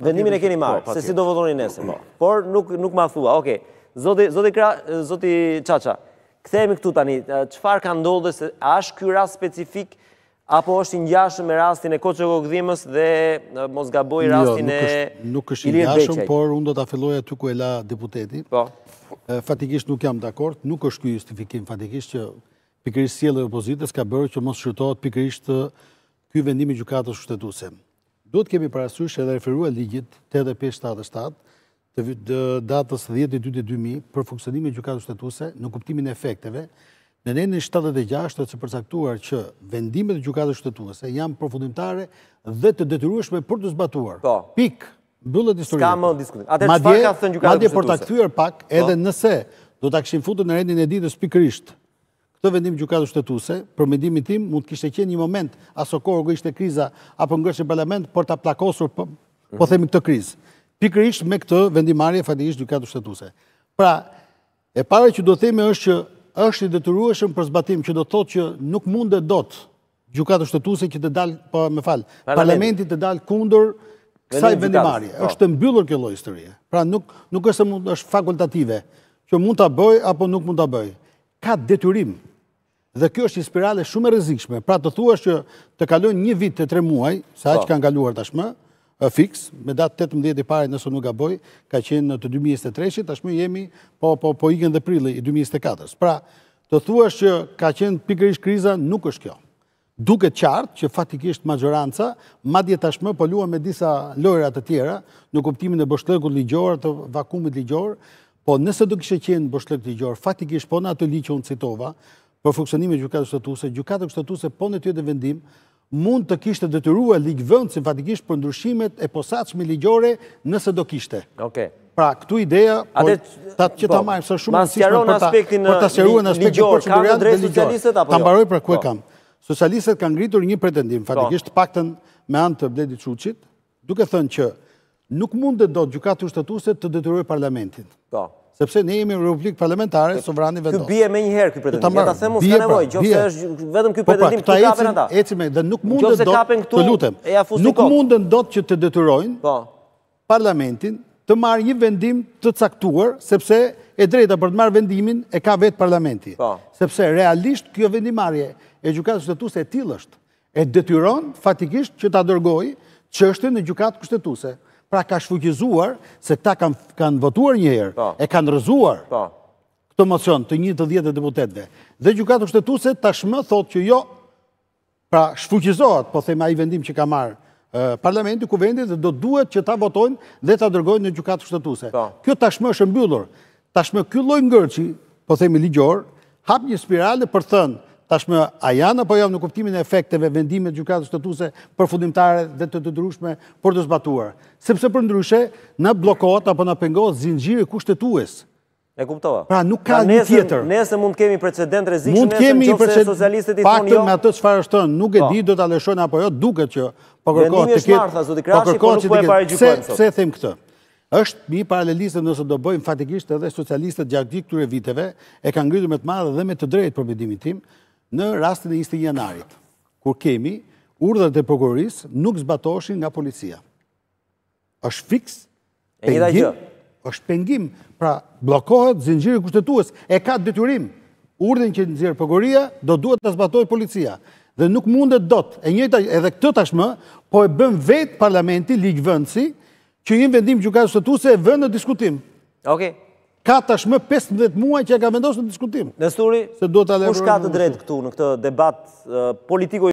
Vendimin e keni po, marrë, se si do votoni nesër. Po. Por nuk nuk ma thua. Okej. Zoti zoti kra zoti Çaça. Kthehemi këtu tani. Çfarë ka ndodhur se a është ky rast specifik apo është i ngjashëm me rastin e Koço dhe mos gaboj jo, rastin e Jo, nuk është i ngjashëm, por unë do ta filloj aty ku e la deputeti. Po. Fatikisht nuk jam dakord, nuk është ky justifikim fatikisht që pikërisht e opozitës ka bërë që mos shqyrtohet pikërisht ky vendim i gjykatës Do të kemi parasysh edhe referua ligjit të të datës 10.22.000 për funksionimi gjukatës Shtetuese në kuptimin e efekteve Në nëjnë 76, është të përsaktuar që vendimet e gjukatës shtetuese jam përfundimtare dhe të detyrueshme për të zbatuar. Po. Pik, bëllët historikë. Ska më diskutim. Ate që fa ka thënë gjukatës shtetuese? Madje për të aktuar pak, po. edhe nëse do të akshim futur në rendin e ditës pikrisht, të vendim gjukatë shtetuse, për mendimin tim, mund të kishtë e qenë një moment, aso kohë gëjshë të kriza, apo në gërshë parlament, për të aplakosur, po, po themi këtë kriz. Pikër ishtë me këtë vendimarje, fa të ishtë gjukatë shtetuse. Pra, e pare që do themi është që është i detyrueshëm për zbatim, që do thot që nuk mund dhe do të gjukatë shtetuse që të dalë, po me falë, parlamentit të dalë kundër kësaj vendimarje. Po. është të mbyllur kjo lojë historie. Pra, nuk është fakultative që mund të bëj, apo nuk mund të bëj ka detyrim. Dhe kjo është një spirale shumë e rezikshme. Pra të thua që të kalojnë një vit të tre muaj, sa që po. kanë kaluar tashmë, fix, me datë 18 e pare nësë nuk a boj, ka qenë në të 2023, tashmë jemi po, po, po ikën dhe prillë i 2024. Pra të thua që ka qenë pikërish kriza, nuk është kjo. Duke qartë që fatikisht majoranca, ma tashmë, po lua me disa lojrat të tjera, në kuptimin e bështlegu ligjorë, të vakumit ligjor, Po, nëse do kështë qenë bëshlekt të gjorë, faktikisht po në atë li që unë citova, për funksionime gjukatë kështatuse, gjukatë kështatuse po në tjetë vendim, mund të kishtë të dëtyrua ligë vëndë, si faktikisht për ndryshimet e posatës ligjore, nëse do kishte. Pra, këtu ideja, që ta po, majhë së shumë nësishme për ta sjeruën për të sjeruën aspektin për uh, jo? po. po. të për të sjeruën aspektin për të sjeruën aspektin për të sjeruën për të nuk mund dhe do të gjukatë të shtetuse të detyrojë parlamentin. Ta. Po. Sepse ne jemi republikë parlamentare, sovrani vetë. Këtë bie më një herë ky pretendim. këtë ta them mos ka nevojë, gjithë është vetëm ky po pra, pretendim që kapen ata. Po, Eci me dhe nuk mund dhe do. Të lutem. Nuk mundën dot që të detyrojnë. Po. Parlamentin të marrë një vendim të caktuar, sepse e drejta për të marrë vendimin e ka vetë parlamenti. Po. Sepse realisht kjo vendimarrje e gjykatës shtetuse e tillë është. E detyron fatikisht që ta dërgojë çështën në gjykatë kushtetuese pra ka shfuqizuar se ta kanë votuar njëherë, e kanë rëzuar këtë mocion të një të djetë dhe deputetve. Dhe gjukatë shtetuse tashmë thot që jo, pra shfuqizohet, po thema i vendim që ka marë parlamenti, ku vendit dhe do duhet që ta votojnë dhe ta dërgojnë në gjukatë shtetuse. Kjo tashmë është mbyllur, tashmë kjo loj ngërë që, po themi ligjor, hap një spirale për thënë, tashmë a janë apo jam jo, në kuptimin e efekteve vendimet gjykatës shtetuese përfundimtare dhe të të ndryshme për të zbatuar. Sepse për ndryshe në blokot apo në pengot zinjiri kushtetues. E kuptova. Pra nuk ka pra, një tjetër. Nese mund kemi precedent rezikshme, mund kemi një precedent socialistët i thonë jo. Pak me atë çfarë është thënë, nuk e po. di do ta lëshojnë apo jo, duket që po kërkohet po po të ketë. Po kërkohet të ketë. Pse pse them këtë? është mi paralelisë nëse do bëjmë fatikisht edhe socialistët gjatë këtyre viteve e kanë ngritur me të madhe dhe me të drejtë për vendimin tim, në rastin e isti janarit, kur kemi urdhët e prokuroris nuk zbatoshin nga policia. është fix, pengim, është pengim, pra blokohet zinëgjiri kushtetues, e ka të detyrim, urdhën që nëzirë prokuroria, do duhet të zbatoj policia. Dhe nuk mundet dot, e njëta edhe këtë tashmë, po e bëm vetë parlamenti, ligjë vëndësi, që vendim që vendim gjukatë kushtetuese e vëndë në diskutim. Oke, ka tashmë 15 muaj që e ka vendosë në diskutim. Nesturi, kush ka të drejtë këtu në këtë debat uh, politiko